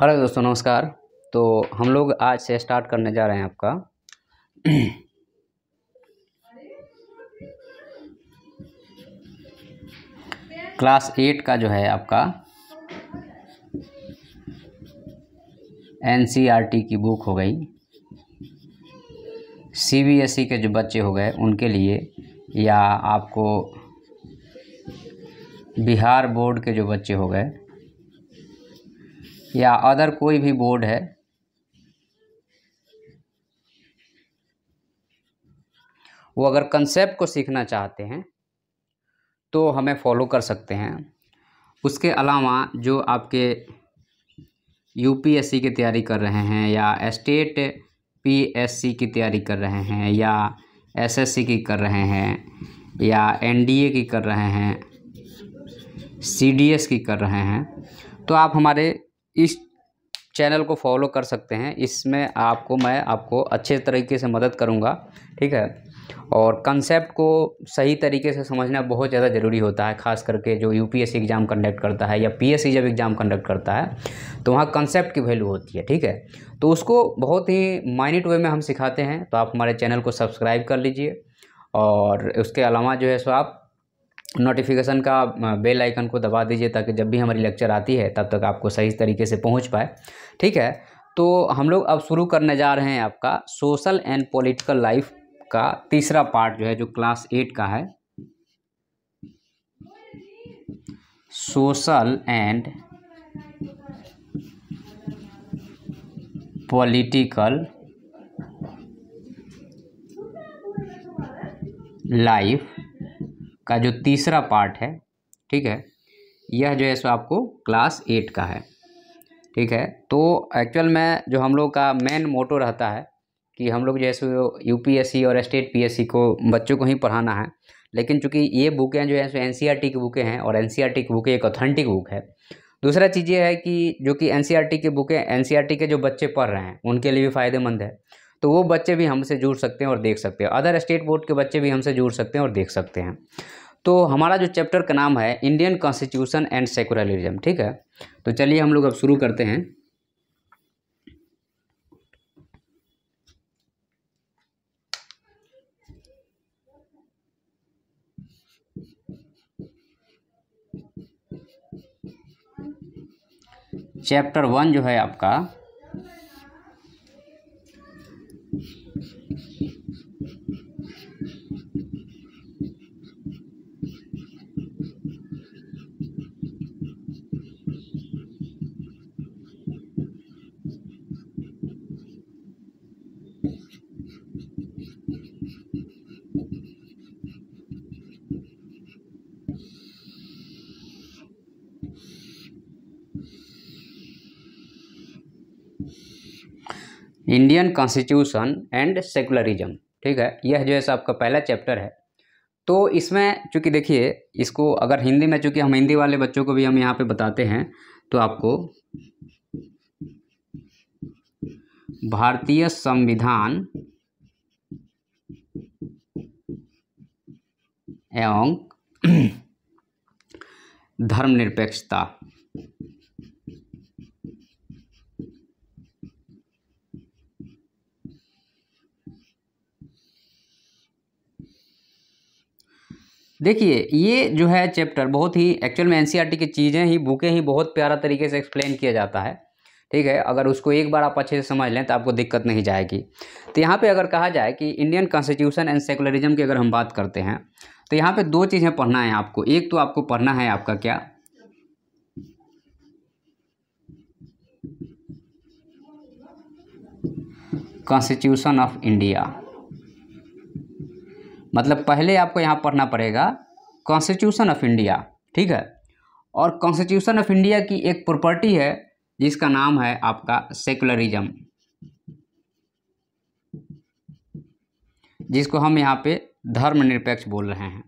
Hello दोस्तों नमस्कार तो हम लोग आज से स्टार्ट करने जा रहे हैं आपका क्लास एट का जो है आपका एन e की बुक हो गई सी e के जो बच्चे हो गए उनके लिए या आपको बिहार बोर्ड के जो बच्चे हो गए या अदर कोई भी बोर्ड है वो अगर कंसेप्ट को सीखना चाहते हैं तो हमें फॉलो कर सकते हैं उसके अलावा जो आपके यूपीएससी की तैयारी कर रहे हैं या स्टेट पीएससी की तैयारी कर रहे हैं या एसएससी की कर रहे हैं या एनडीए की कर रहे हैं सीडीएस की कर रहे हैं तो आप हमारे इस चैनल को फॉलो कर सकते हैं इसमें आपको मैं आपको अच्छे तरीके से मदद करूँगा ठीक है और कंसेप्ट को सही तरीके से समझना बहुत ज़्यादा ज़रूरी होता है खास करके जो यूपीएससी एग्ज़ाम कंडक्ट करता है या पीएससी जब एग्ज़ाम कंडक्ट करता है तो वहाँ कंसेप्ट की वैल्यू होती है ठीक है तो उसको बहुत ही माइनट वे में हम सिखाते हैं तो आप हमारे चैनल को सब्सक्राइब कर लीजिए और उसके अलावा जो है सो आप नोटिफिकेशन का बेल आइकन को दबा दीजिए ताकि जब भी हमारी लेक्चर आती है तब तक आपको सही तरीके से पहुंच पाए ठीक है तो हम लोग अब शुरू करने जा रहे हैं आपका सोशल एंड पॉलिटिकल लाइफ का तीसरा पार्ट जो है जो क्लास एट का है सोशल एंड पॉलिटिकल लाइफ का जो तीसरा पार्ट है ठीक है यह जो है सो आपको क्लास एट का है ठीक है तो एक्चुअल में जो हम लोग का मेन मोटो रहता है कि हम लोग जैसे सी और स्टेट सी को बच्चों को ही पढ़ाना है लेकिन चूंकि ये बुकें जो है सो एन e की बुकें हैं और एन e की बुकें एक ऑथेंटिक बुक है दूसरा चीज़ ये है कि जो कि एन e की बुकें एन के जो बच्चे पढ़ रहे हैं उनके लिए भी फ़ायदेमंद है तो वो बच्चे भी हमसे जुड़ सकते हैं और देख सकते हैं अदर स्टेट बोर्ड के बच्चे भी हमसे जुड़ सकते हैं और देख सकते हैं तो हमारा जो चैप्टर का नाम है इंडियन कॉन्स्टिट्यूशन एंड सेकुलरिज्म ठीक है तो चलिए हम लोग अब शुरू करते हैं चैप्टर वन जो है आपका Thank you. Indian constitution and secularism ठीक है यह जो है सो आपका पहला चैप्टर है तो इसमें चूँकि देखिए इसको अगर हिंदी में चूँकि हम हिंदी वाले बच्चों को भी हम यहाँ पे बताते हैं तो आपको भारतीय संविधान एवं धर्मनिरपेक्षता देखिए ये जो है चैप्टर बहुत ही एक्चुअल में एनसीईआरटी e की चीज़ें ही बुकें ही बहुत प्यारा तरीके से एक्सप्लेन किया जाता है ठीक है अगर उसको एक बार आप अच्छे से समझ लें तो आपको दिक्कत नहीं जाएगी तो यहाँ पे अगर कहा जाए कि इंडियन कॉन्स्टिट्यूशन एंड सेकुलरिज्म की अगर हम बात करते हैं तो यहाँ पे दो चीज़ें पढ़ना है आपको एक तो आपको पढ़ना है आपका क्या कॉन्स्टिट्यूशन ऑफ इंडिया मतलब पहले आपको यहाँ पढ़ना पड़ेगा कॉन्स्टिट्यूशन ऑफ इंडिया ठीक है और कॉन्स्टिट्यूशन ऑफ इंडिया की एक प्रॉपर्टी है जिसका नाम है आपका सेकुलरिज्म जिसको हम यहाँ पे धर्मनिरपेक्ष बोल रहे हैं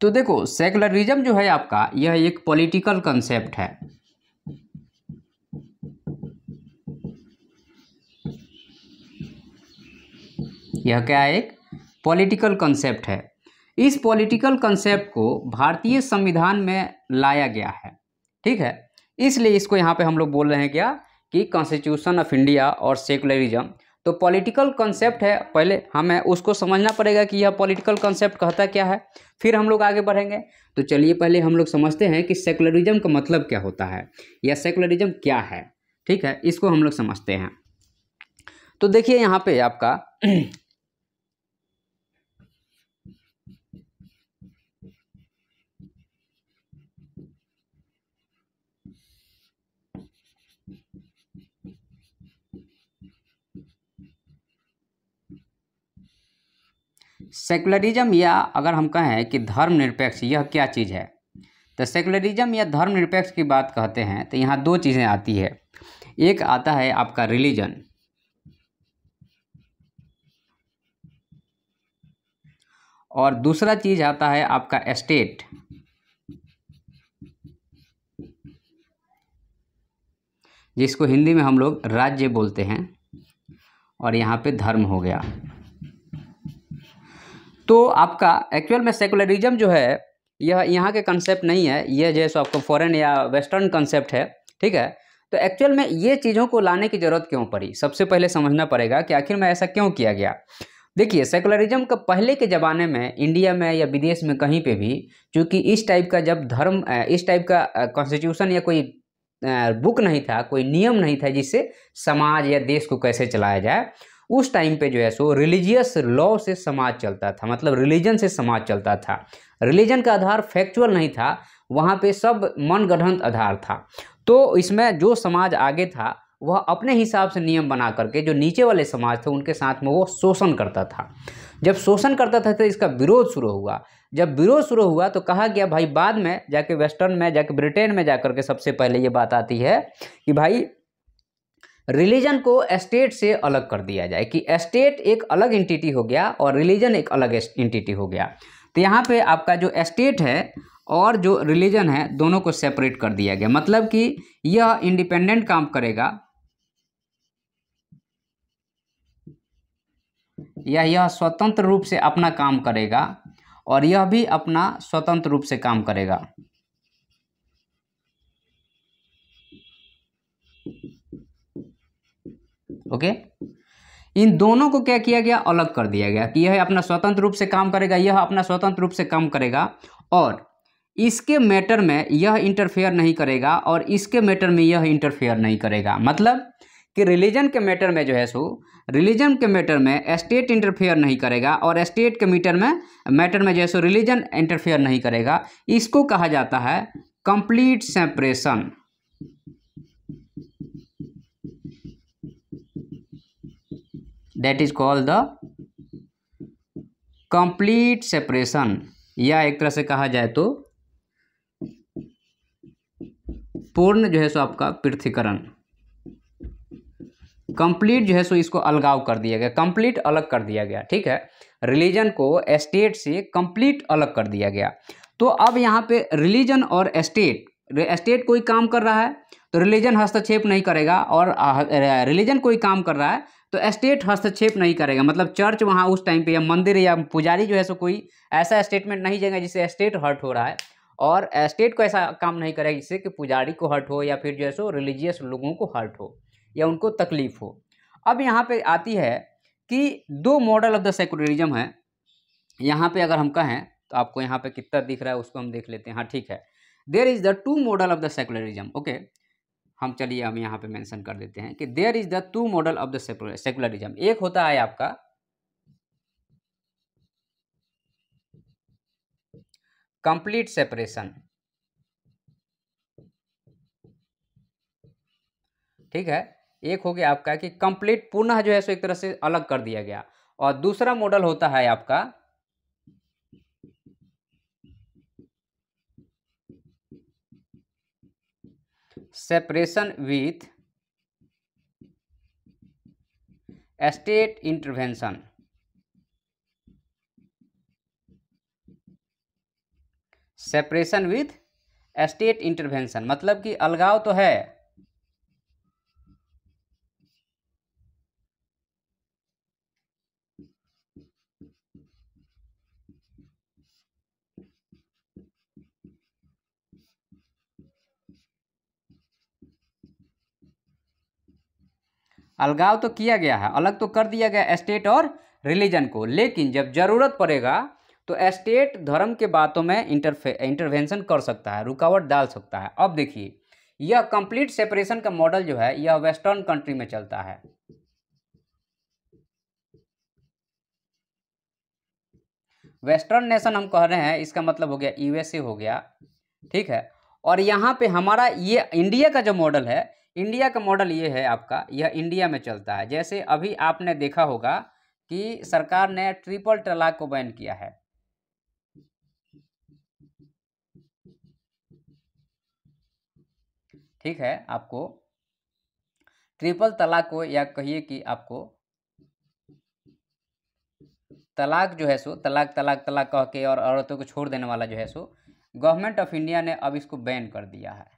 तो देखो सेकुलरिज्म जो है आपका यह एक पॉलिटिकल कंसेप्ट है यह क्या है एक पॉलिटिकल कंसेप्ट है इस पॉलिटिकल कंसेप्ट को भारतीय संविधान में लाया गया है ठीक है इसलिए इसको यहाँ पे हम लोग बोल रहे हैं क्या कि कॉन्स्टिट्यूशन ऑफ इंडिया और सेकुलरिज्म तो पॉलिटिकल कंसेप्ट है पहले हमें उसको समझना पड़ेगा कि यह पॉलिटिकल कंसेप्ट कहता क्या है फिर हम लोग आगे बढ़ेंगे तो चलिए पहले हम लोग समझते हैं कि सेकुलरिज्म का मतलब क्या होता है या सेकुलरिज्म क्या है ठीक है इसको हम लोग समझते हैं तो देखिए यहाँ पे आपका सेकुलरिज्म या अगर हम कहें कि धर्मनिरपेक्ष यह क्या चीज़ है तो सेकुलरिज्म या धर्मनिरपेक्ष की बात कहते हैं तो यहाँ दो चीज़ें आती है एक आता है आपका रिलीजन और दूसरा चीज आता है आपका स्टेट जिसको हिंदी में हम लोग राज्य बोलते हैं और यहाँ पे धर्म हो गया तो आपका एक्चुअल में सेकुलरिज्म जो है यह यहाँ के कंसेप्ट नहीं है यह जो है सो आपको फॉरेन या वेस्टर्न कंसेप्ट है ठीक है तो एक्चुअल में ये चीज़ों को लाने की ज़रूरत क्यों पड़ी सबसे पहले समझना पड़ेगा कि आखिर में ऐसा क्यों किया गया देखिए सेकुलरिज्म का पहले के ज़माने में इंडिया में या विदेश में कहीं पे भी चूँकि इस टाइप का जब धर्म इस टाइप का कॉन्स्टिट्यूशन या कोई बुक नहीं था कोई नियम नहीं था जिससे समाज या देश को कैसे चलाया जाए उस टाइम पे जो है सो रिलीजियस लॉ से समाज चलता था मतलब रिलीजन से समाज चलता था रिलीजन का आधार फैक्चुअल नहीं था वहाँ पे सब मनगढ़ंत आधार था तो इसमें जो समाज आगे था वह अपने हिसाब से नियम बना करके जो नीचे वाले समाज थे उनके साथ में वो शोषण करता था जब शोषण करता था तो इसका विरोध शुरू हुआ जब विरोध शुरू हुआ तो कहा गया भाई बाद में जाके वेस्टर्न में जाके ब्रिटेन में जाकर के सबसे पहले ये बात आती है कि भाई रिलीजन को स्टेट से अलग कर दिया जाए कि स्टेट एक अलग इंटिटी हो गया और रिलीजन एक अलग इंटिटी हो गया तो यहाँ पे आपका जो स्टेट है और जो रिलीजन है दोनों को सेपरेट कर दिया गया मतलब कि यह इंडिपेंडेंट काम करेगा या यह स्वतंत्र रूप से अपना काम करेगा और यह भी अपना स्वतंत्र रूप से काम करेगा ओके इन दोनों को क्या किया गया अलग कर दिया गया कि यह अपना स्वतंत्र रूप से काम करेगा यह अपना स्वतंत्र रूप से काम करेगा और इसके मैटर में यह इंटरफेयर नहीं करेगा और इसके मैटर में यह इंटरफेयर नहीं करेगा मतलब कि रिलीजन के मैटर में जो है सो रिलीजन के मैटर में स्टेट इंटरफेयर नहीं करेगा और स्टेट के मीटर में मैटर में जो है सो रिलीजन इंटरफेयर नहीं करेगा इसको कहा जाता है complete separation that is call the complete separation या एक तरह से कहा जाए तो पूर्ण जो है सो आपका पृथ्वीकरण कंप्लीट जो है सो इसको अलगाव कर दिया गया कंप्लीट अलग कर दिया गया ठीक है रिलीजन को स्टेट से कंप्लीट अलग कर दिया गया तो अब यहाँ पे रिलीजन और स्टेट स्टेट कोई काम कर रहा है तो रिलीजन हस्तक्षेप नहीं करेगा और रिलीजन कोई काम कर रहा है तो स्टेट हस्तक्षेप नहीं करेगा मतलब चर्च वहाँ उस टाइम पे या मंदिर या पुजारी जो है सो कोई ऐसा स्टेटमेंट नहीं देगा जिससे स्टेट हर्ट हो रहा है और स्टेट को ऐसा काम नहीं करेगा जिससे कि पुजारी को हर्ट हो या फिर जो है सो रिलीजियस लोगों को हर्ट हो या उनको तकलीफ हो अब यहाँ पर आती है कि दो मॉडल ऑफ द सेकुलरिज्म है यहाँ पर अगर हम कहें तो आपको यहाँ पर कितना दिख रहा है उसको हम देख लेते हैं हाँ ठीक है there is the two model of the secularism okay हम चलिए हम यहाँ पे मेंशन कर देते हैं कि there is the two model of the secularism एक होता है आपका कंप्लीट सेपरेशन ठीक है एक हो गया आपका कि कंप्लीट पुनः जो है सो एक तरह से अलग कर दिया गया और दूसरा मॉडल होता है आपका separation with state intervention separation with state intervention मतलब कि अलगाव तो है अलगाव तो किया गया है अलग तो कर दिया गया स्टेट और रिलीजन को लेकिन जब ज़रूरत पड़ेगा तो स्टेट धर्म के बातों में इंटरफे इंटरवेंशन कर सकता है रुकावट डाल सकता है अब देखिए यह कंप्लीट सेपरेशन का मॉडल जो है यह वेस्टर्न कंट्री में चलता है वेस्टर्न नेशन हम कह रहे हैं इसका मतलब हो गया यूएसए हो गया ठीक है और यहाँ पे हमारा ये इंडिया का जो मॉडल है इंडिया का मॉडल ये है आपका यह इंडिया में चलता है जैसे अभी आपने देखा होगा कि सरकार ने ट्रिपल तलाक को बैन किया है ठीक है आपको ट्रिपल तलाक को या कहिए कि आपको तलाक जो है सो तलाक तलाक तलाक कह के और औरतों को छोड़ देने वाला जो है सो गवर्नमेंट ऑफ इंडिया ने अब इसको बैन कर दिया है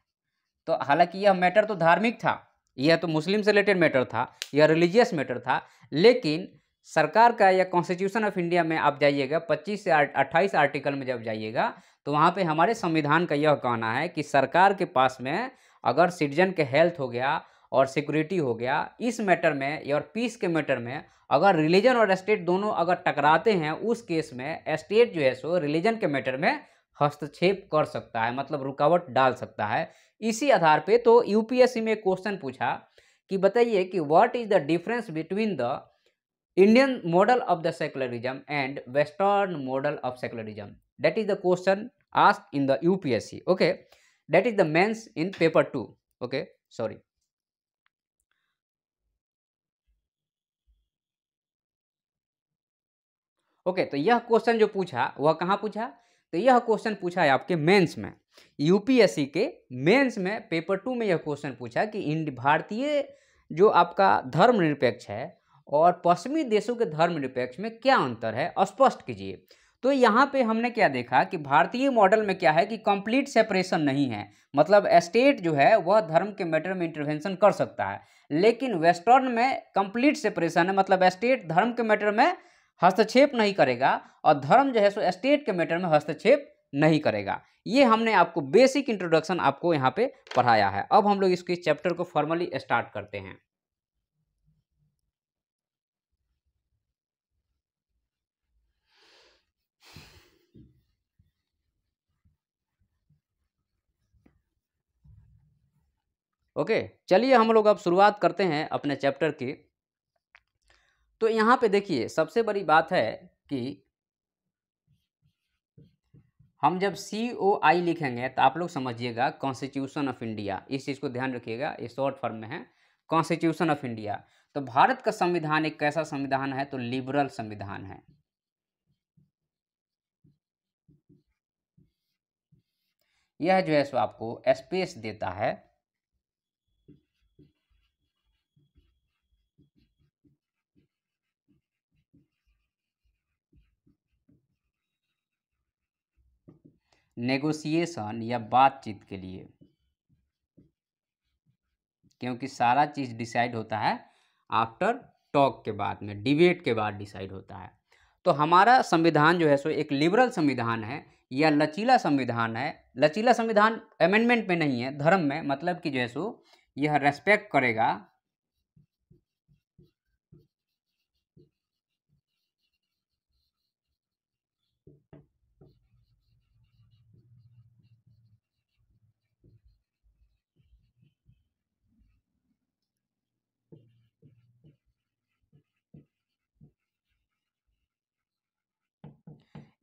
तो हालांकि यह मैटर तो धार्मिक था यह तो मुस्लिम से रिलेटेड मैटर था यह रिलीजियस मैटर था लेकिन सरकार का या कॉन्स्टिट्यूशन ऑफ इंडिया में आप जाइएगा 25 से 28 आर्टिकल में जब जाइएगा तो वहाँ पे हमारे संविधान का यह कहना है कि सरकार के पास में अगर सिटीजन के हेल्थ हो गया और सिक्योरिटी हो गया इस मैटर में और पीस के मैटर में अगर रिलीजन और स्टेट दोनों अगर टकराते हैं उस केस में स्टेट जो है सो रिलीजन के मैटर में हस्तक्षेप कर सकता है मतलब रुकावट डाल सकता है इसी आधार पे तो यूपीएससी में क्वेश्चन पूछा कि बताइए कि what is the difference between the Indian model of the secularism and western model of secularism that is the question ask in the UPSC okay that is the mains in paper two okay sorry okay तो यह question जो पूछा वह कहाँ पूछा तो यह question पूछा है आपके मेंस में यूपीएससी के मेंस में पेपर टू में यह क्वेश्चन पूछा कि भारतीय जो आपका धर्मनिरपेक्ष है और पश्चिमी देशों के धर्मनिरपेक्ष में क्या अंतर है स्पष्ट कीजिए तो यहाँ पे हमने क्या देखा कि भारतीय मॉडल में क्या है कि कंप्लीट सेपरेशन नहीं है मतलब स्टेट जो है वह धर्म के मैटर में इंटरवेंशन कर सकता है लेकिन वेस्टर्न में कंप्लीट सेपरेशन है मतलब स्टेट धर्म के मैटर में हस्तक्षेप नहीं करेगा और धर्म जो है सो स्टेट के मैटर में हस्तक्षेप नहीं करेगा ये हमने आपको बेसिक इंट्रोडक्शन आपको यहाँ पे पढ़ाया है अब हम लोग इसके चैप्टर को फॉर्मली स्टार्ट करते हैं ओके चलिए हम लोग अब शुरुआत करते हैं अपने चैप्टर की तो यहां पे देखिए सबसे बड़ी बात है कि हम जब सी ओ आई लिखेंगे तो आप लोग समझिएगा कॉन्स्टिट्यूशन ऑफ इंडिया इस चीज़ को ध्यान रखिएगा ये शॉर्ट फॉर्म में है कॉन्स्टिट्यूशन ऑफ इंडिया तो भारत का संविधान एक कैसा संविधान है तो लिबरल संविधान है यह जो है सो आपको स्पेस देता है नेगोशिएशन या बातचीत के लिए क्योंकि सारा चीज़ डिसाइड होता है आफ्टर टॉक के बाद में डिबेट के बाद डिसाइड होता है तो हमारा संविधान जो है सो एक लिबरल संविधान है या लचीला संविधान है लचीला संविधान अमेंडमेंट में नहीं है धर्म में मतलब कि जो है सो यह रेस्पेक्ट करेगा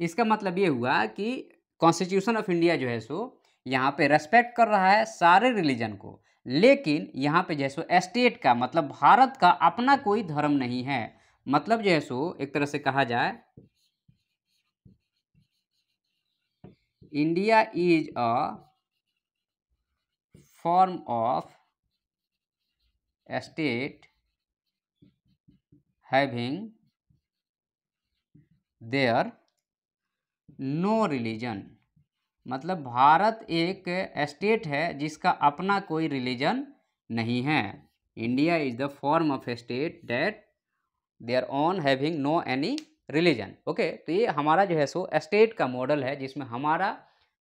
इसका मतलब ये हुआ कि कॉन्स्टिट्यूशन ऑफ इंडिया जो है सो यहाँ पे रेस्पेक्ट कर रहा है सारे रिलीजन को लेकिन यहाँ पे जो है सो एस्टेट का मतलब भारत का अपना कोई धर्म नहीं है मतलब जो है सो एक तरह से कहा जाए India is a form of estate having there no religion मतलब भारत एक स्टेट है जिसका अपना कोई रिलीजन नहीं है India is the form of a state that they are on having no any religion okay तो ये हमारा जो है सो स्टेट का मॉडल है जिसमें हमारा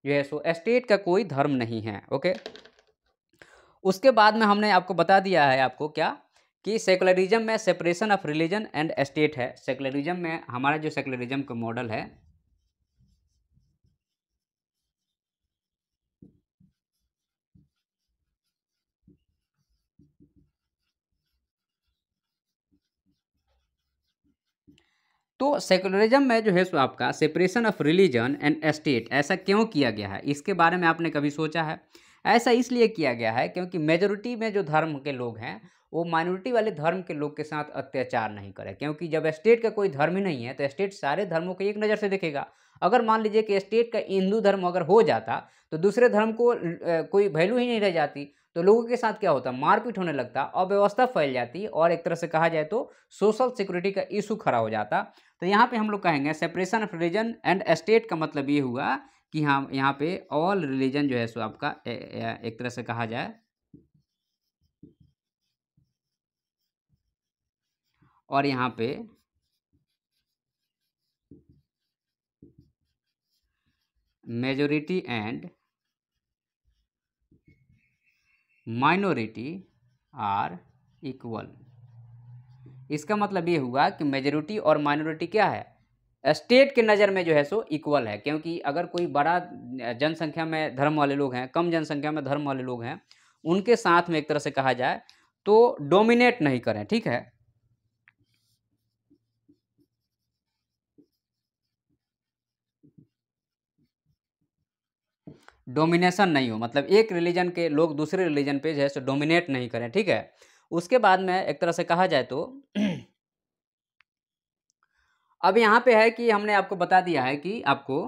जो है सो स्टेट का कोई धर्म नहीं है ओके उसके बाद में हमने आपको बता दिया है आपको क्या कि सेकुलरिज्म में separation of religion and state है सेकुलरिज्म में हमारा जो सेकुलरिज्म का मॉडल है तो सेकुलरिज्म में जो है सो आपका separation of religion and state ऐसा क्यों किया गया है इसके बारे में आपने कभी सोचा है ऐसा इसलिए किया गया है क्योंकि मेजोरिटी में जो धर्म के लोग हैं वो माइनॉरिटी वाले धर्म के लोग के साथ अत्याचार नहीं करें क्योंकि जब स्टेट का कोई धर्म ही नहीं है तो स्टेट सारे धर्मों को एक नज़र से देखेगा अगर मान लीजिए कि स्टेट का हिंदू धर्म अगर हो जाता तो दूसरे धर्म को कोई वैल्यू ही नहीं रह जाती तो लोगों के साथ क्या होता मारपीट होने लगता अव्यवस्था फैल जाती और एक तरह से कहा जाए तो सोशल सिक्योरिटी का इशू खड़ा हो जाता तो यहाँ पे हम लोग कहेंगे separation of religion and state का मतलब ये हुआ कि हाँ यहाँ पे ऑल रिलीजन जो है सो आपका एक तरह से कहा जाए और यहाँ पे majority and minority are equal इसका मतलब ये हुआ कि मेजोरिटी और माइनॉरिटी क्या है स्टेट के नज़र में जो है सो इक्वल है क्योंकि अगर कोई बड़ा जनसंख्या में धर्म वाले लोग हैं कम जनसंख्या में धर्म वाले लोग हैं उनके साथ में एक तरह से कहा जाए तो डोमिनेट नहीं करें ठीक है डोमिनेशन नहीं हो मतलब एक रिलीजन के लोग दूसरे रिलीजन पे जो है सो डोमिनेट नहीं करें ठीक है उसके बाद में एक तरह से कहा जाए तो अब यहाँ पे है कि हमने आपको बता दिया है कि आपको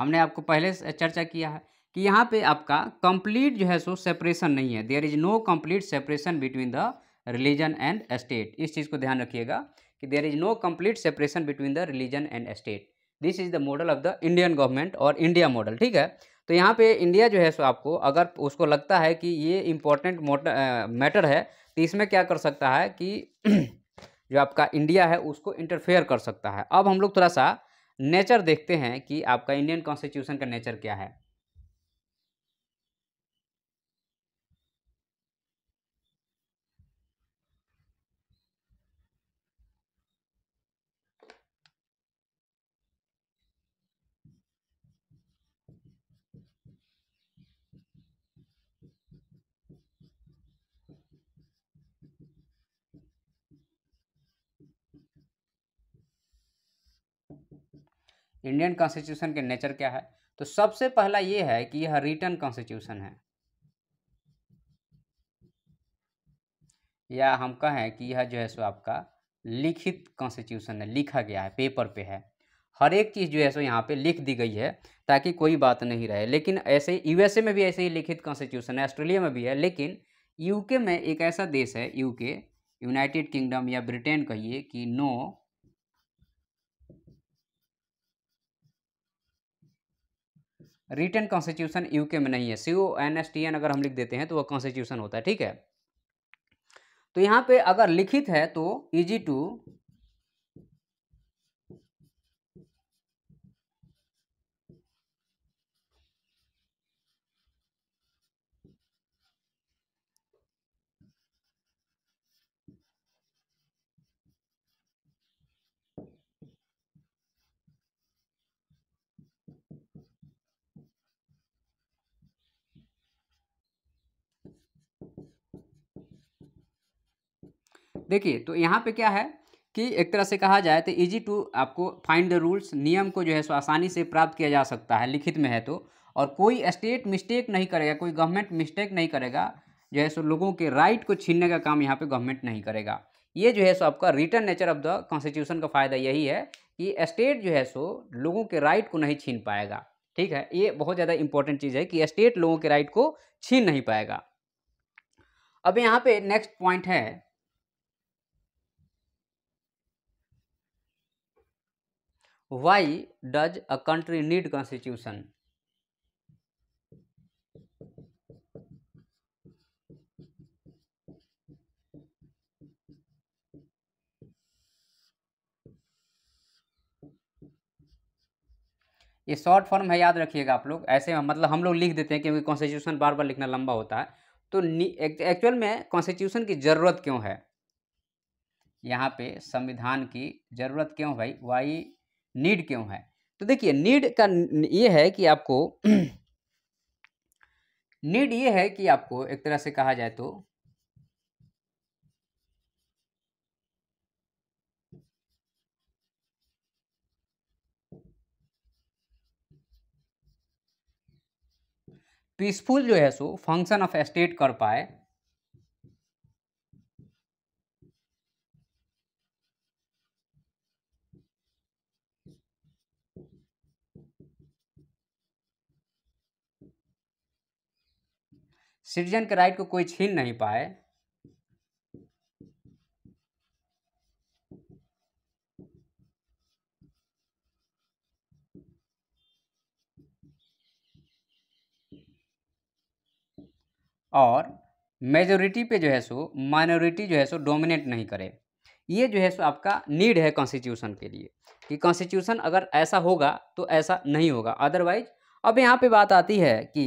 हमने आपको पहले चर्चा किया है कि यहाँ पे आपका कंप्लीट जो है सो सेपरेशन नहीं है there is no complete separation between the religion and state इस चीज़ को ध्यान रखिएगा कि there is no complete separation between the religion and state this is the model of the Indian government और इंडिया मॉडल ठीक है तो यहाँ पे इंडिया जो है सो आपको अगर उसको लगता है कि ये इम्पोर्टेंट मैटर है तो इसमें क्या कर सकता है कि जो आपका इंडिया है उसको इंटरफेयर कर सकता है अब हम लोग थोड़ा सा नेचर देखते हैं कि आपका इंडियन कॉन्स्टिट्यूशन का नेचर क्या है इंडियन कॉन्स्टिट्यूशन के नेचर क्या है तो सबसे पहला ये है कि यह रिटर्न कॉन्स्टिट्यूशन है या हम कहें कि यह जो है सो आपका लिखित कॉन्स्टिट्यूशन है लिखा गया है पेपर पे है हर एक चीज़ जो है सो यहाँ पे लिख दी गई है ताकि कोई बात नहीं रहे लेकिन ऐसे यूएसए में भी ऐसे ही लिखित कॉन्स्टिट्यूशन है ऑस्ट्रेलिया में भी है लेकिन यूके में एक ऐसा देश है यूके यूनाइटेड किंगडम या ब्रिटेन कहिए कि नो रिटर्न कॉन्स्टिट्यूशन यूके में नहीं है C O N S T N अगर हम लिख देते हैं तो वह कॉन्स्टिट्यूशन होता है ठीक है तो यहाँ पे अगर लिखित है तो इजी e टू देखिए तो यहाँ पे क्या है कि एक तरह से कहा जाए तो इजी टू आपको फाइंड द रूल्स नियम को जो है सो आसानी से प्राप्त किया जा सकता है लिखित में है तो और कोई स्टेट मिस्टेक नहीं करेगा कोई गवर्नमेंट मिस्टेक नहीं करेगा जो है सो लोगों के राइट को छीनने का काम यहाँ पे गवर्नमेंट नहीं करेगा ये जो है सो आपका written nature of the constitution का फ़ायदा यही है कि स्टेट जो है सो लोगों के राइट को नहीं छीन पाएगा ठीक है ये बहुत ज़्यादा इंपॉर्टेंट चीज़ है कि स्टेट लोगों के राइट को छीन नहीं पाएगा अब यहाँ पे नेक्स्ट पॉइंट है why does a country need constitution ये शॉर्ट फॉर्म है याद रखिएगा आप लोग ऐसे मतलब हम लोग लिख देते हैं क्योंकि कॉन्स्टिट्यूशन बार बार लिखना लंबा होता है तो एक्चुअल में कॉन्स्टिट्यूशन की ज़रूरत क्यों है यहाँ पे संविधान की ज़रूरत क्यों भाई वाई नीड क्यों है तो देखिए नीड का ये है कि आपको नीड ये है कि आपको एक तरह से कहा जाए तो पीसफुल जो है सो फंक्शन ऑफ स्टेट कर पाए सिटीजन के राइट को कोई छीन नहीं पाए और मेजोरिटी पे जो है सो माइनॉरिटी जो है सो डोमिनेट नहीं करे ये जो है सो आपका नीड है कॉन्स्टिट्यूशन के लिए कि कॉन्स्टिट्यूशन अगर ऐसा होगा तो ऐसा नहीं होगा अदरवाइज अब यहाँ पे बात आती है कि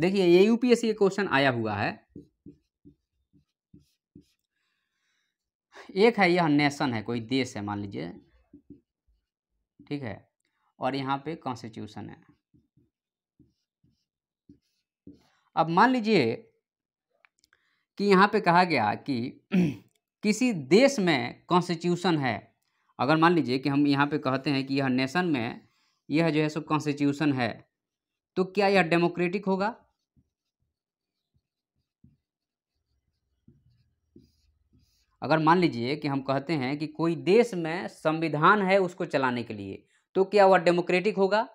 देखिए ये यूपीएससी का क्वेश्चन आया हुआ है एक है यह नेशन है कोई देश है मान लीजिए ठीक है और यहाँ पे कॉन्स्टिट्यूशन है अब मान लीजिए कि यहाँ पे कहा गया कि किसी देश में कॉन्स्टिट्यूशन है अगर मान लीजिए कि हम यहाँ पे कहते हैं कि यह नेशन में यह जो है सो कॉन्स्टिट्यूशन है तो क्या यह डेमोक्रेटिक होगा अगर मान लीजिए कि हम कहते हैं कि कोई देश में संविधान है उसको चलाने के लिए तो क्या वह डेमोक्रेटिक होगा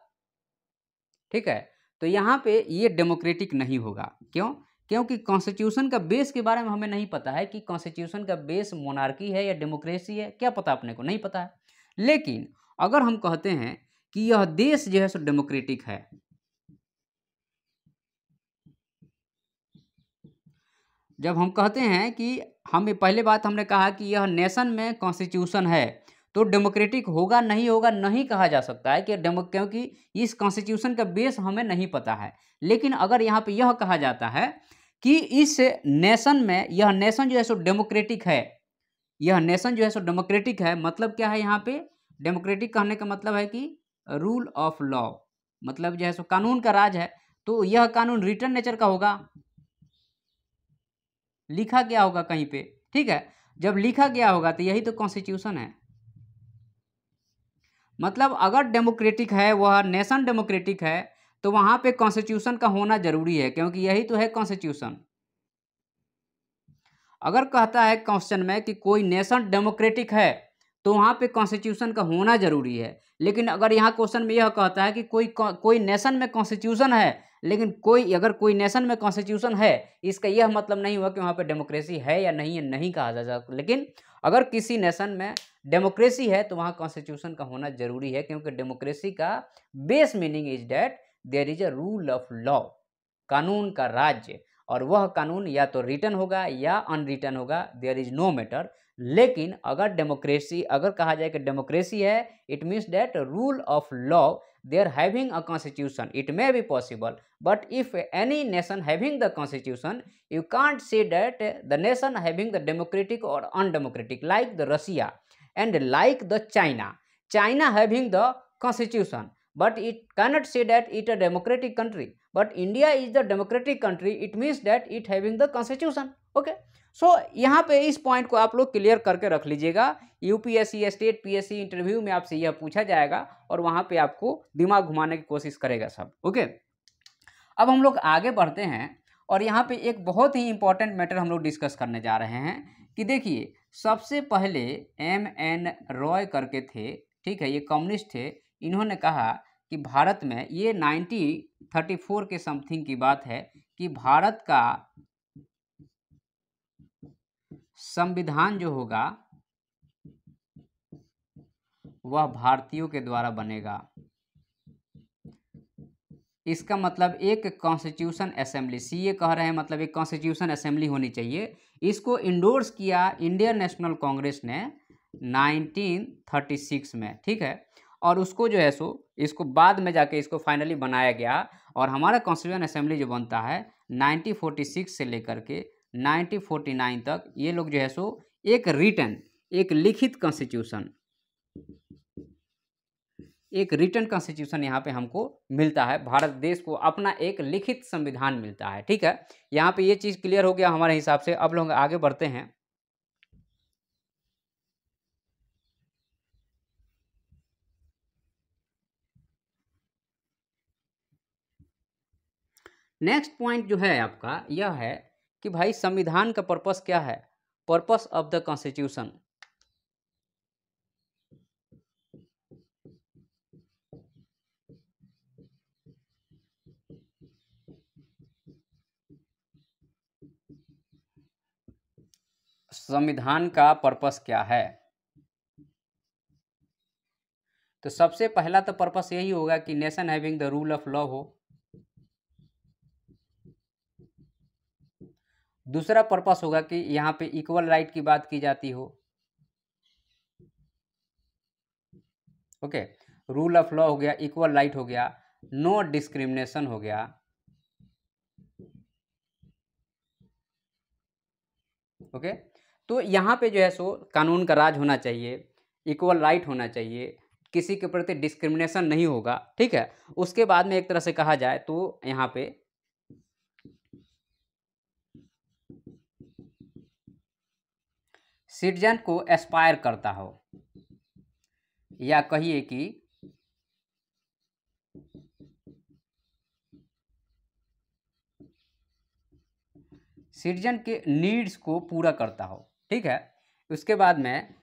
ठीक है तो यहाँ पे ये डेमोक्रेटिक नहीं होगा क्यों क्योंकि कॉन्स्टिट्यूशन का बेस के बारे में हमें नहीं पता है कि कॉन्स्टिट्यूशन का बेस मोनार्की है या डेमोक्रेसी है क्या पता अपने को नहीं पता है लेकिन अगर हम कहते हैं कि यह देश जो है सो डेमोक्रेटिक है जब हम कहते हैं कि हम पहले बात हमने कहा कि यह नेशन में कॉन्स्टिट्यूशन है तो डेमोक्रेटिक होगा नहीं होगा नहीं कहा जा सकता है कि डेमो क्योंकि इस कॉन्स्टिट्यूशन का बेस हमें नहीं पता है लेकिन अगर यहाँ पे यह कहा जाता है कि इस नेशन में यह नेशन जो है सो डेमोक्रेटिक है यह नेशन जो है सो डेमोक्रेटिक है मतलब क्या है यहाँ पे डेमोक्रेटिक कहने का मतलब है कि रूल ऑफ लॉ मतलब जो है सो कानून का राज है तो यह कानून रिटर्न नेचर का होगा लिखा गया होगा कहीं पे ठीक है जब लिखा गया होगा तो यही तो कॉन्स्टिट्यूशन है मतलब अगर डेमोक्रेटिक है वह नेशन डेमोक्रेटिक है तो वहां पे कॉन्स्टिट्यूशन का होना जरूरी है क्योंकि यही तो है कॉन्स्टिट्यूशन अगर कहता है क्वेश्चन में कि कोई नेशन डेमोक्रेटिक है तो वहां पे कॉन्स्टिट्यूशन का होना जरूरी है लेकिन अगर यहाँ क्वेश्चन में यह कहता है कि कोई कोई नेशन में कॉन्स्टिट्यूशन है लेकिन कोई अगर कोई नेशन में कॉन्स्टिट्यूशन है इसका यह मतलब नहीं हुआ कि वहाँ पर डेमोक्रेसी है या नहीं है नहीं कहा जा सकता लेकिन अगर किसी नेशन में डेमोक्रेसी है तो वहाँ कॉन्स्टिट्यूशन का होना जरूरी है क्योंकि डेमोक्रेसी का base meaning is that there is a rule of law कानून का राज्य और वह कानून या तो रिटर्न होगा या अनरिटर्न होगा देयर इज नो मैटर लेकिन अगर डेमोक्रेसी अगर कहा जाए कि डेमोक्रेसी है it means that rule of law their having a constitution. It may be possible, but if any nation having the constitution, you can't say that the nation having the democratic or undemocratic, like the Russia and like the China. China having the constitution, but it cannot say that it a democratic country. But India is the democratic country, it means that it having the constitution. Okay. So so, यहाँ पे इस point को आप लोग clear करके रख लीजिएगा UPSC state PSC interview में आपसे यह पूछा जाएगा और वहाँ पे आपको दिमाग घुमाने की कोशिश करेगा सब ओके अब हम लोग आगे बढ़ते हैं और यहाँ पे एक बहुत ही इंपॉर्टेंट मैटर हम लोग डिस्कस करने जा रहे हैं कि देखिए सबसे पहले एम एन रॉय करके थे ठीक है ये कम्युनिस्ट थे इन्होंने कहा कि भारत में ये नाइनटीन के समथिंग की बात है कि भारत का संविधान जो होगा वह भारतीयों के द्वारा बनेगा इसका मतलब एक कॉन्स्टिट्यूशन असेंबली सीए कह रहे हैं मतलब एक कॉन्स्टिट्यूशन असेंबली होनी चाहिए इसको इंडोर्स किया इंडियन नेशनल कांग्रेस ने 1936 में ठीक है और उसको जो है सो इसको बाद में जाके इसको फाइनली बनाया गया और हमारा कॉन्स्टिट्यूशन असेंबली जो बनता है 1946 से लेकर के 1949 तक ये लोग जो है सो एक रिटर्न एक लिखित कॉन्स्टिट्यूशन एक रिटर्न कॉन्स्टिट्यूशन यहाँ पे हमको मिलता है भारत देश को अपना एक लिखित संविधान मिलता है ठीक है यहाँ पे ये चीज़ क्लियर हो गया हमारे हिसाब से अब लोग आगे बढ़ते हैं नेक्स्ट पॉइंट जो है आपका यह है कि भाई संविधान का पर्पस क्या है पर्पस ऑफ द कॉन्स्टिट्यूशन संविधान का पर्पस क्या है तो सबसे पहला तो पर्पस यही होगा कि nation having the rule of law हो दूसरा पर्पस होगा कि यहाँ पे इक्वल राइट की बात की जाती हो ओके रूल ऑफ लॉ हो गया इक्वल राइट हो गया नो डिस्क्रिमिनेशन हो गया ओके okay? तो यहाँ पे जो है सो कानून का राज होना चाहिए इक्वल राइट होना चाहिए किसी के प्रति डिस्क्रिमिनेशन नहीं होगा ठीक है उसके बाद में एक तरह से कहा जाए तो यहाँ पे सिटीजन को एस्पायर करता हो या कहिए कि सिटीजन के नीड्स को पूरा करता हो ठीक है उसके बाद में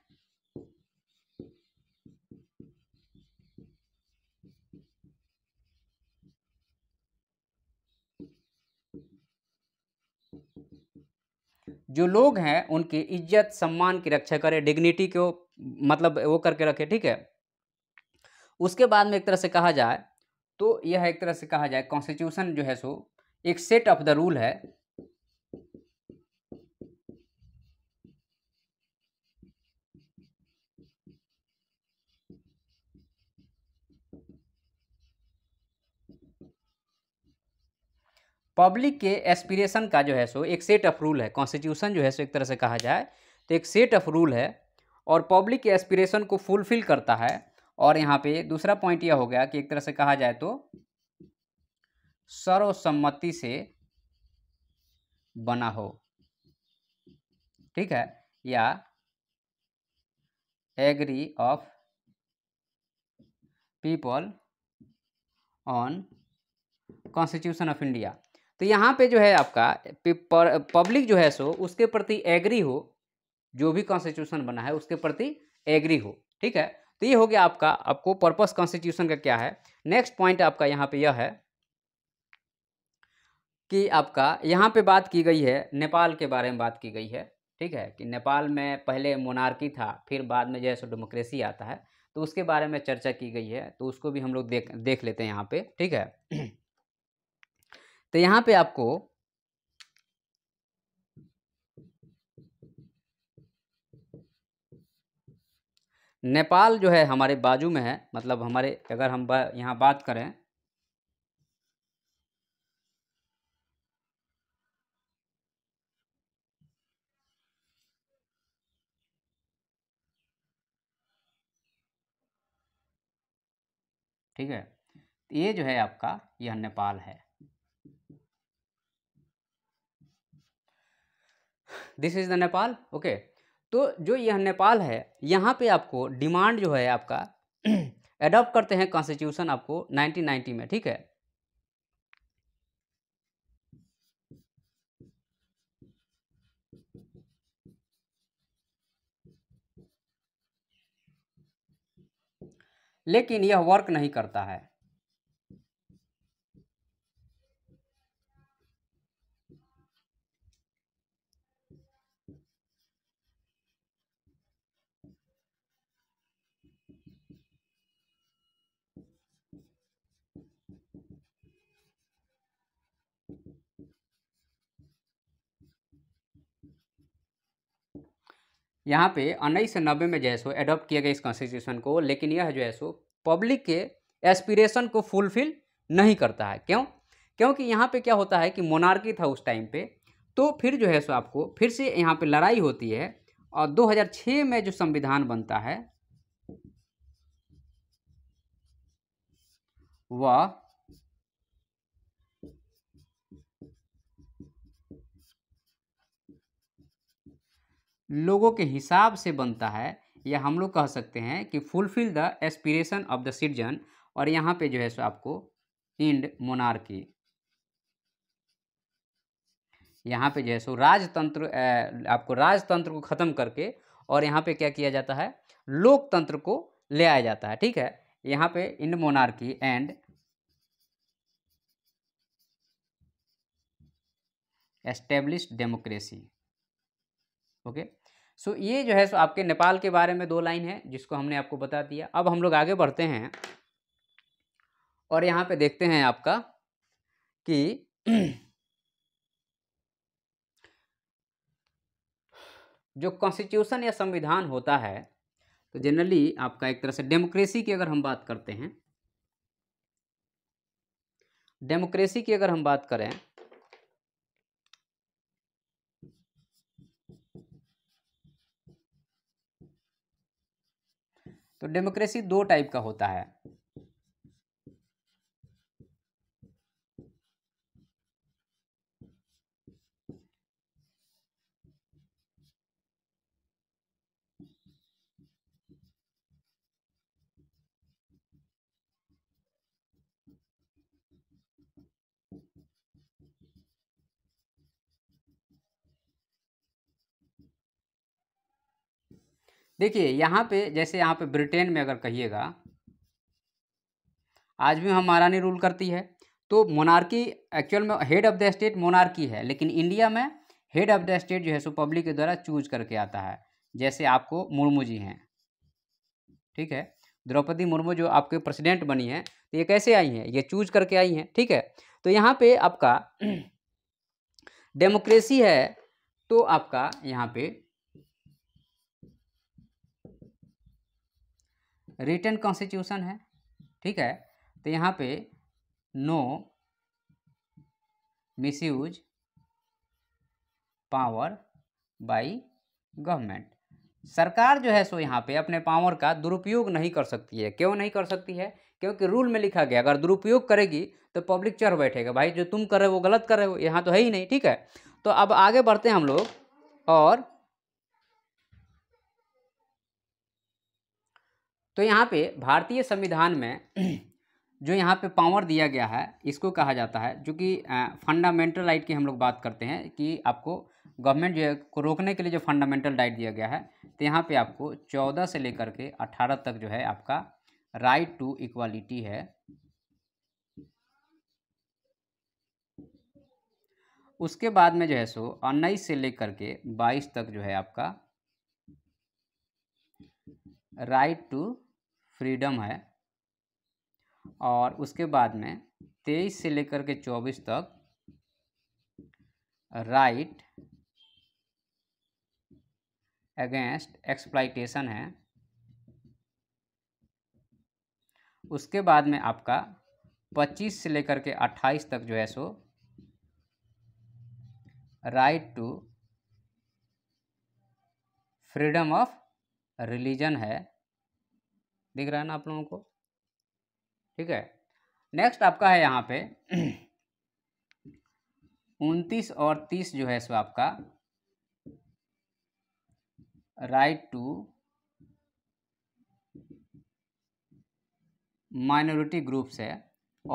जो लोग हैं उनकी इज्जत सम्मान की रक्षा करें डिग्निटी को मतलब वो करके रखें ठीक है उसके बाद में एक तरह से कहा जाए तो यह एक तरह से कहा जाए कॉन्स्टिट्यूशन जो है सो एक सेट ऑफ द रूल है पब्लिक के एस्पिरेशन का जो है सो एक सेट ऑफ रूल है कॉन्स्टिट्यूशन जो है सो एक तरह से कहा जाए तो एक सेट ऑफ रूल है और पब्लिक के एस्पिरेशन को फुलफिल करता है और यहाँ पे दूसरा पॉइंट यह हो गया कि एक तरह से कहा जाए तो सर्वसम्मति से बना हो ठीक है या agree of people on constitution of India तो यहाँ पे जो है आपका पब्लिक जो है सो उसके प्रति एग्री हो जो भी कॉन्स्टिट्यूशन बना है उसके प्रति एग्री हो ठीक है तो ये हो गया आपका आपको पर्पस कॉन्स्टिट्यूशन का क्या है नेक्स्ट पॉइंट आपका यहाँ पे यह है कि आपका यहाँ पे बात की गई है नेपाल के बारे में बात की गई है ठीक है कि नेपाल में पहले मोनार्की था फिर बाद में जो है सो डेमोक्रेसी आता है तो उसके बारे में चर्चा की गई है तो उसको भी हम लोग देख देख लेते हैं यहाँ पे ठीक है तो यहाँ पे आपको नेपाल जो है हमारे बाजू में है मतलब हमारे अगर हम बा, यहाँ बात करें ठीक है तो ये जो है आपका यह नेपाल है this is the Nepal okay तो जो यह नेपाल है यहाँ पे आपको डिमांड जो है आपका एडॉप्ट करते हैं कॉन्स्टिट्यूशन आपको 1990 में ठीक है लेकिन यह वर्क नहीं करता है यहाँ पे उन्नीस सौ नब्बे में जो है सो एडॉप्ट किया गया इस कॉन्स्टिट्यूशन को लेकिन यह जो है सो पब्लिक के एस्पिरेशन को फुलफिल नहीं करता है क्यों क्योंकि यहाँ पे क्या होता है कि मोनार्की था उस टाइम पे तो फिर जो है सो आपको फिर से यहाँ पे लड़ाई होती है और 2006 में जो संविधान बनता है वह लोगों के हिसाब से बनता है या हम लोग कह सकते हैं कि fulfil the aspiration of the citizen और यहाँ पे जो है सो आपको इंड मोनार्की यहाँ पे जो है सो राजतंत्र आपको राजतंत्र को ख़त्म करके और यहाँ पे क्या किया जाता है लोकतंत्र को ले आया जाता है ठीक है यहाँ पे end monarchy and establish democracy okay so ये जो है सो आपके नेपाल के बारे में दो लाइन है जिसको हमने आपको बता दिया अब हम लोग आगे बढ़ते हैं और यहाँ पे देखते हैं आपका कि जो कॉन्स्टिट्यूशन या संविधान होता है तो जनरली आपका एक तरह से डेमोक्रेसी की अगर हम बात करते हैं डेमोक्रेसी की अगर हम बात करें तो डेमोक्रेसी दो टाइप का होता है देखिए यहाँ पे जैसे यहाँ पे ब्रिटेन में अगर कहिएगा आज भी हम महारानी रूल करती है तो मोनार्की एक्चुअल में head of the state monarchy है लेकिन इंडिया में हेड ऑफ द स्टेट जो है सो पब्लिक के द्वारा चूज करके आता है जैसे आपको मुर्मू जी हैं ठीक है द्रौपदी मुर्मू जो आपके प्रेसिडेंट बनी हैं तो ये कैसे आई हैं ये चूज करके आई हैं ठीक है तो यहाँ पे आपका डेमोक्रेसी है तो आपका यहाँ पे रिटर्न कॉन्स्टिट्यूशन है ठीक है तो यहाँ पे no misuse power by government सरकार जो है सो यहाँ पे अपने पावर का दुरुपयोग नहीं कर सकती है क्यों नहीं कर सकती है क्योंकि रूल में लिखा गया अगर दुरुपयोग करेगी तो पब्लिक चढ़ बैठेगा भाई जो तुम कर रहे हो वो गलत कर रहे हो यहाँ तो है ही नहीं ठीक है तो अब आगे बढ़ते हैं हम लोग और तो यहाँ पे भारतीय संविधान में जो यहाँ पे पावर दिया गया है इसको कहा जाता है जो कि फंडामेंटल राइट की हम लोग बात करते हैं कि आपको गवर्नमेंट जो है को रोकने के लिए जो फंडामेंटल राइट दिया गया है तो यहाँ पे आपको चौदह से लेकर के अठारह तक जो है आपका राइट टू इक्वालिटी है उसके बाद में जो है सो उन्नीस से लेकर के बाईस तक जो है आपका राइट टू फ्रीडम है और उसके बाद में तेईस से लेकर के चौबीस तक राइट अगेंस्ट एक्सप्लाइटेशन है उसके बाद में आपका पच्चीस से लेकर के अट्ठाईस तक जो है सो right to freedom of religion है दिख रहा है ना आप लोगों को ठीक है नेक्स्ट आपका है यहाँ पे उनतीस और तीस जो है सो आपका राइट टू माइनॉरिटी ग्रुप्स है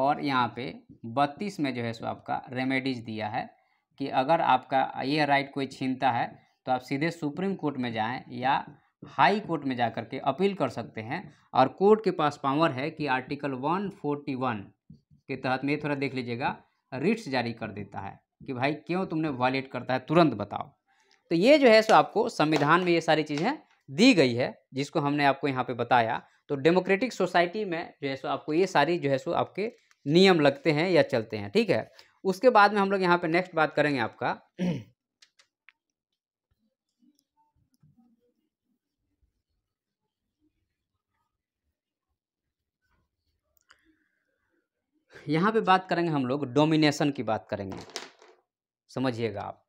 और यहाँ पे बत्तीस में जो है सो आपका रेमेडीज दिया है कि अगर आपका ये राइट कोई छीनता है तो आप सीधे सुप्रीम कोर्ट में जाएं या हाई कोर्ट में जा के अपील कर सकते हैं और कोर्ट के पास पावर है कि आर्टिकल 141 के तहत में थोड़ा देख लीजिएगा रिट्स जारी कर देता है कि भाई क्यों तुमने वायलेट करता है तुरंत बताओ तो ये जो है सो आपको संविधान में ये सारी चीज़ें दी गई है जिसको हमने आपको यहाँ पे बताया तो डेमोक्रेटिक सोसाइटी में जो है सो आपको ये सारी जो है सो आपके नियम लगते हैं या चलते हैं ठीक है उसके बाद में हम लोग यहाँ पर नेक्स्ट बात करेंगे आपका यहाँ पे बात करेंगे हम लोग डोमिनेशन की बात करेंगे समझिएगा आप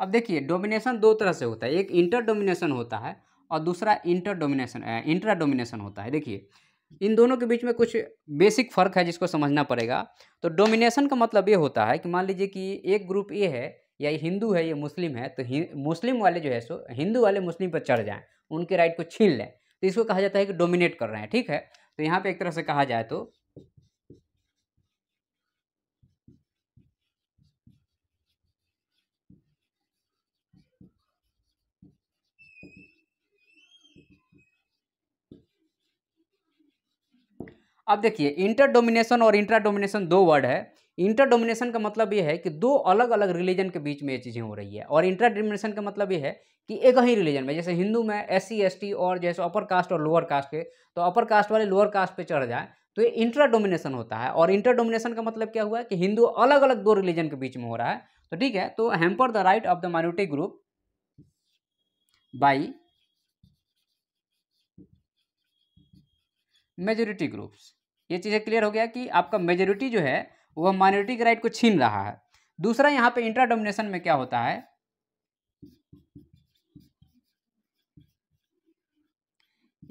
अब देखिए डोमिनेशन दो तरह से होता है एक इंटर डोमिनेशन होता है और दूसरा इंटर डोमिनेशन इंट्रा डोमिनेशन होता है देखिए इन दोनों के बीच में कुछ बेसिक फ़र्क है जिसको समझना पड़ेगा तो डोमिनेशन का मतलब ये होता है कि मान लीजिए कि एक ग्रुप ए है या हिंदू है ये मुस्लिम है तो मुस्लिम वाले जो है सो हिंदू वाले मुस्लिम पर चढ़ जाएँ उनके राइट को छीन लें तो इसको कहा जाता है कि डोमिनेट कर रहे हैं ठीक है तो यहाँ पर एक तरह से कहा जाए तो अब देखिए इंटर डोमिनेशन और इंट्रा डोमिनेशन दो वर्ड है इंटर डोमिनेशन का मतलब ये है कि दो अलग अलग रिलीजन के बीच में ये चीज़ें हो रही है और इंट्रा डोमिनेशन का मतलब ये है कि एक ही रिलीजन में जैसे हिंदू में एस सी और जैसे अपर कास्ट और लोअर कास्ट के तो अपर कास्ट वाले लोअर कास्ट पे चढ़ जाए तो ये इंट्रा डोमिनेशन होता है और इंटर डोमिनेशन का मतलब क्या हुआ है कि हिंदू अलग अलग दो रिलीजन के बीच में हो रहा है तो ठीक है तो hamper the right of the minority group by majority groups ये चीज़ें क्लियर हो गया कि आपका मेजोरिटी जो है वह माइनॉरिटी के राइट को छीन रहा है दूसरा यहाँ पे इंट्रा डोमिनेशन में क्या होता है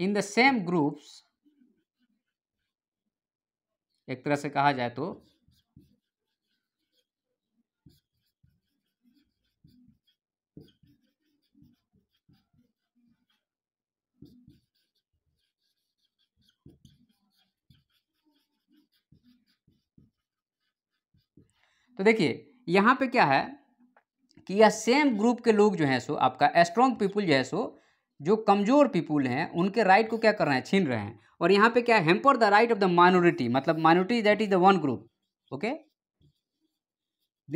इन द सेम ग्रुप्स एक तरह से कहा जाए तो तो देखिए यहाँ पे क्या है कि यह सेम ग्रुप के लोग जो हैं सो आपका स्ट्रॉन्ग पीपुल जो है सो जो कमज़ोर पीपुल हैं उनके राइट को क्या कर रहे हैं छीन रहे हैं और यहाँ पे क्या है hamper the right of the minority मतलब minority that is the one group okay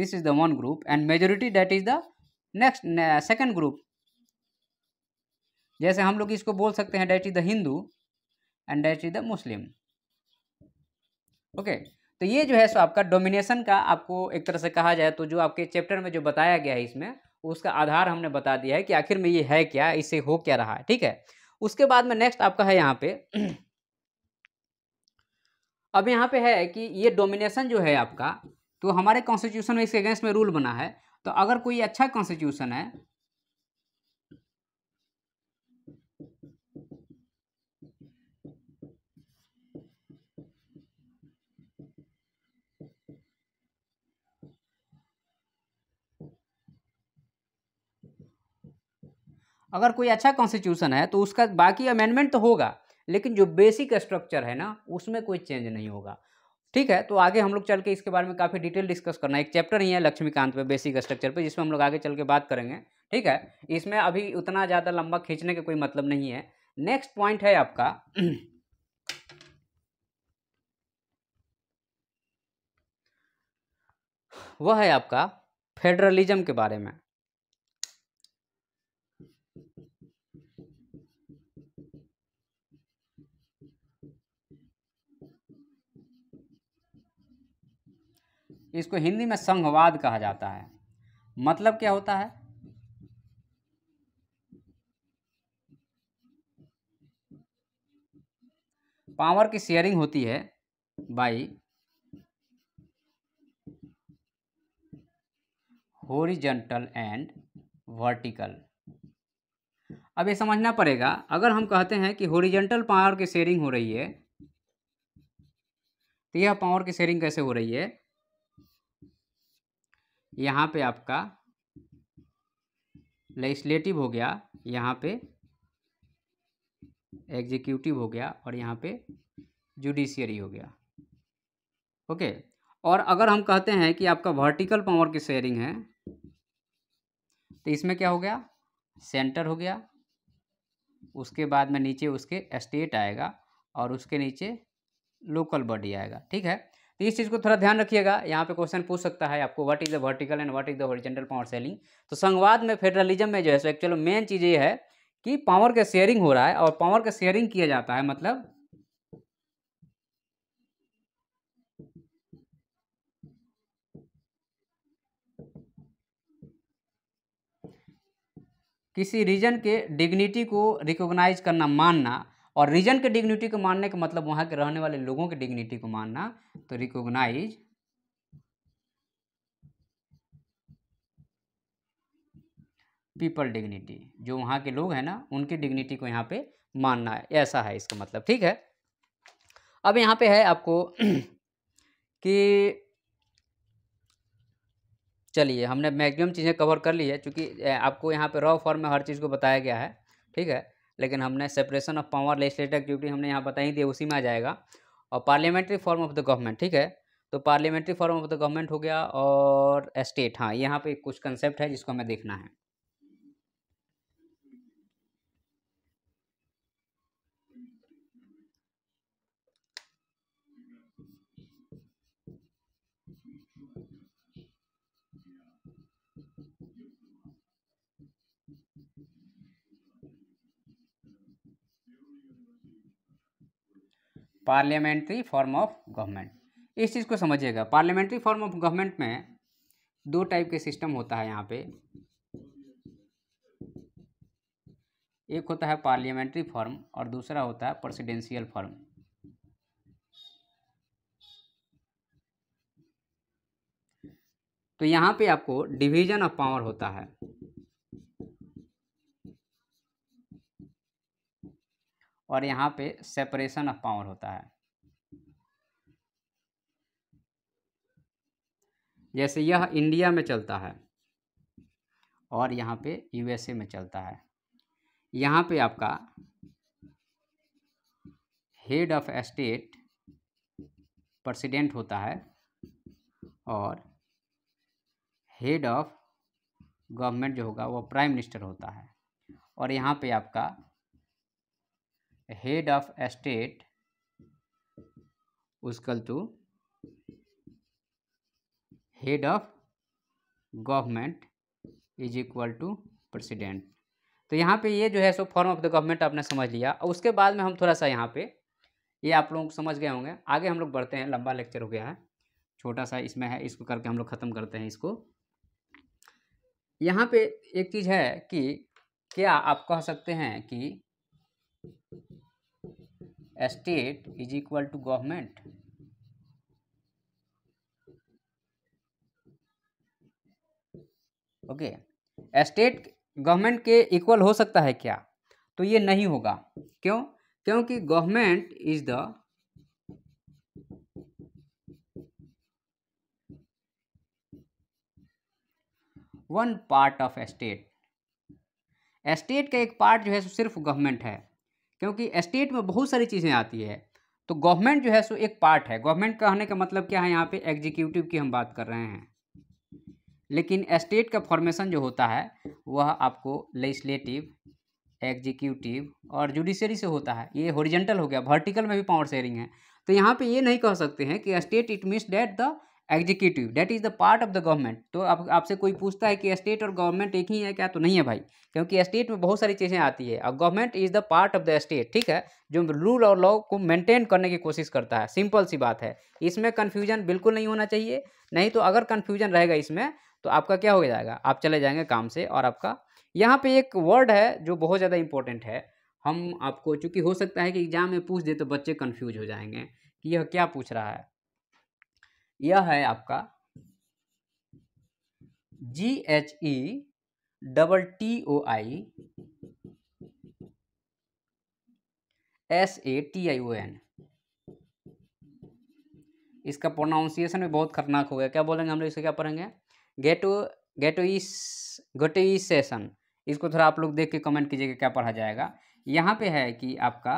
this is the one group and majority that is the next second group जैसे हम लोग इसको बोल सकते हैं that is the Hindu and that is the Muslim okay तो ये जो है सो आपका डोमिनेशन का आपको एक तरह से कहा जाए तो जो आपके चैप्टर में जो बताया गया है इसमें उसका आधार हमने बता दिया है कि आखिर में ये है क्या इसे हो क्या रहा है ठीक है उसके बाद में नेक्स्ट आपका है यहाँ पे अब यहाँ पे है कि ये डोमिनेशन जो है आपका तो हमारे कॉन्स्टिट्यूशन में इसके अगेंस्ट में रूल बना है तो अगर कोई अच्छा कॉन्स्टिट्यूशन है अगर कोई अच्छा कॉन्स्टिट्यूशन है तो उसका बाकी अमेंडमेंट तो होगा लेकिन जो बेसिक स्ट्रक्चर है ना उसमें कोई चेंज नहीं होगा ठीक है तो आगे हम लोग चल के इसके बारे में काफ़ी डिटेल डिस्कस करना है एक चैप्टर ही है लक्ष्मीकांत पे बेसिक स्ट्रक्चर पे जिसमें हम लोग आगे चल के बात करेंगे ठीक है इसमें अभी उतना ज़्यादा लंबा खींचने का कोई मतलब नहीं है नेक्स्ट पॉइंट है आपका वह है आपका फेडरलिज्म के बारे में इसको हिंदी में संघवाद कहा जाता है मतलब क्या होता है पावर की शेयरिंग होती है बाई होरिजेंटल एंड वर्टिकल अब ये समझना पड़ेगा अगर हम कहते हैं कि होरिजेंटल पावर की शेयरिंग हो रही है तो यह पावर की शेयरिंग कैसे हो रही है यहाँ पे आपका लेजिस्लेटिव हो गया यहाँ पे एग्जीक्यूटिव हो गया और यहाँ पे जुडिशियरी हो गया ओके और अगर हम कहते हैं कि आपका वर्टिकल पावर की शेयरिंग है तो इसमें क्या हो गया सेंटर हो गया उसके बाद में नीचे उसके स्टेट आएगा और उसके नीचे लोकल बॉडी आएगा ठीक है तो इस चीज़ को थोड़ा ध्यान रखिएगा यहाँ पे क्वेश्चन पूछ सकता है आपको what is the vertical and what is the horizontal power sharing तो संवाद में फेडरलिज्म में जो है सो एक्चुअल मेन चीज़ ये है कि पावर का शेयरिंग हो रहा है और पावर का शेयरिंग किया जाता है मतलब किसी रीजन के डिग्निटी को रिकॉग्नाइज करना मानना और रीजन के डिग्निटी को मानने का मतलब वहाँ के रहने वाले लोगों के डिग्निटी को मानना तो रिकोगनाइज पीपल डिग्निटी जो वहाँ के लोग हैं ना उनकी डिग्निटी को यहाँ पे मानना है ऐसा है इसका मतलब ठीक है अब यहाँ पे है आपको कि चलिए हमने मैक्सिमम चीज़ें कवर कर ली है क्योंकि आपको यहाँ पे रॉ फॉर्म में हर चीज़ को बताया गया है ठीक है लेकिन हमने separation of power legislative activity हमने यहाँ बता ही दिया उसी में आ जाएगा और parliamentary form of the government ठीक है तो parliamentary form of the government हो गया और स्टेट हाँ यहाँ पे कुछ कंसेप्ट है जिसको हमें देखना है पार्लियामेंट्री फॉर्म ऑफ गवर्नमेंट इस चीज़ को समझिएगा पार्लियामेंट्री फॉर्म ऑफ गवर्नमेंट में दो टाइप के सिस्टम होता है यहाँ पे एक होता है पार्लियामेंट्री फॉर्म और दूसरा होता है प्रेसिडेंशियल फॉर्म तो यहाँ पे आपको डिवीजन ऑफ पावर होता है और यहाँ पे सेपरेशन ऑफ पावर होता है जैसे यह इंडिया में चलता है और यहाँ पे यूएसए में चलता है यहाँ पे आपका हेड ऑफ स्टेट प्रेसिडेंट होता है और हेड ऑफ गवर्नमेंट जो होगा वो प्राइम मिनिस्टर होता है और यहाँ पे आपका head of state is equal to head of government is equal to president तो यहाँ पे ये जो है सो फॉर्म ऑफ द गवर्नमेंट आपने समझ लिया और उसके बाद में हम थोड़ा सा यहाँ पे ये आप लोग समझ गए होंगे आगे हम लोग बढ़ते हैं लंबा लेक्चर हो गया है छोटा सा इसमें है इसको करके हम लोग ख़त्म करते हैं इसको यहाँ पे एक चीज़ है कि क्या आप कह सकते हैं कि state is equal to government okay state government के इक्वल हो सकता है क्या तो ये नहीं होगा क्यों क्योंकि government is the one part of state state का एक पार्ट जो है सिर्फ गवर्नमेंट है क्योंकि एस्टेट में बहुत सारी चीज़ें आती है तो गवर्नमेंट जो है सो एक पार्ट है गवर्नमेंट कहने का मतलब क्या है यहाँ पे एग्जीक्यूटिव की हम बात कर रहे हैं लेकिन स्टेट का फॉर्मेशन जो होता है वह आपको लेजिस्लेटिव एग्जीक्यूटिव और जुडिशरी से होता है ये होरिजेंटल हो गया वर्टिकल में भी पावर शेयरिंग है तो यहाँ पे ये नहीं कह सकते हैं कि state it means that the executive that is the part of the government तो आप आपसे कोई पूछता है कि स्टेट और गवर्नमेंट एक ही है क्या तो नहीं है भाई क्योंकि स्टेट में बहुत सारी चीज़ें आती है और government is the part of the state ठीक है जो रूल और लॉ को मेंटेन करने की कोशिश करता है सिंपल सी बात है इसमें कन्फ्यूजन बिल्कुल नहीं होना चाहिए नहीं तो अगर कन्फ्यूजन रहेगा इसमें तो आपका क्या हो जाएगा आप चले जाएंगे काम से और आपका यहाँ पर एक वर्ड है जो बहुत ज़्यादा इंपॉर्टेंट है हम आपको चूँकि हो सकता है कि एग्ज़ाम में पूछ दे तो बच्चे कन्फ्यूज हो जाएंगे कि यह क्या पूछ रहा है यह है आपका G H E double T O I S A T I O N इसका प्रोनाउंसिएशन भी बहुत खतरनाक हो गया क्या बोलेंगे हम लोग इसे क्या पढ़ेंगे गेटो गेटो गोटेई सेशन इसको थोड़ा आप लोग देख के कमेंट कीजिएगा क्या पढ़ा जाएगा यहाँ पे है कि आपका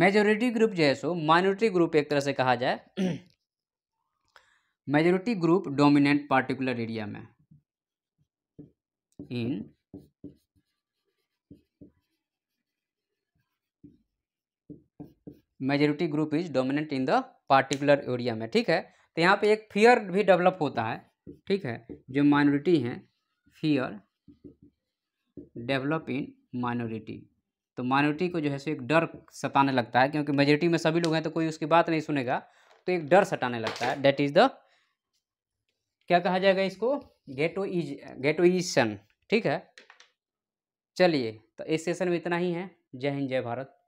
मेजोरिटी ग्रुप जो है सो माइनॉरिटी ग्रुप एक तरह से कहा जाए majority group dominant particular area में in majority group is dominant in the particular area में ठीक है तो यहाँ पे एक फियर भी डेवलप होता है ठीक है जो माइनॉरिटी है फियर डेवलप इन माइनॉरिटी तो माइनॉरिटी को जो है सो एक डर सताने लगता है क्योंकि मेजोरिटी में सभी लोग हैं तो कोई उसकी बात नहीं सुनेगा तो एक डर सताने लगता है डेट इज़ द क्या कहा जाएगा इसको गेटो इज गेटो ईशन ठीक है चलिए तो इस सेशन में इतना ही है जय हिंद जय भारत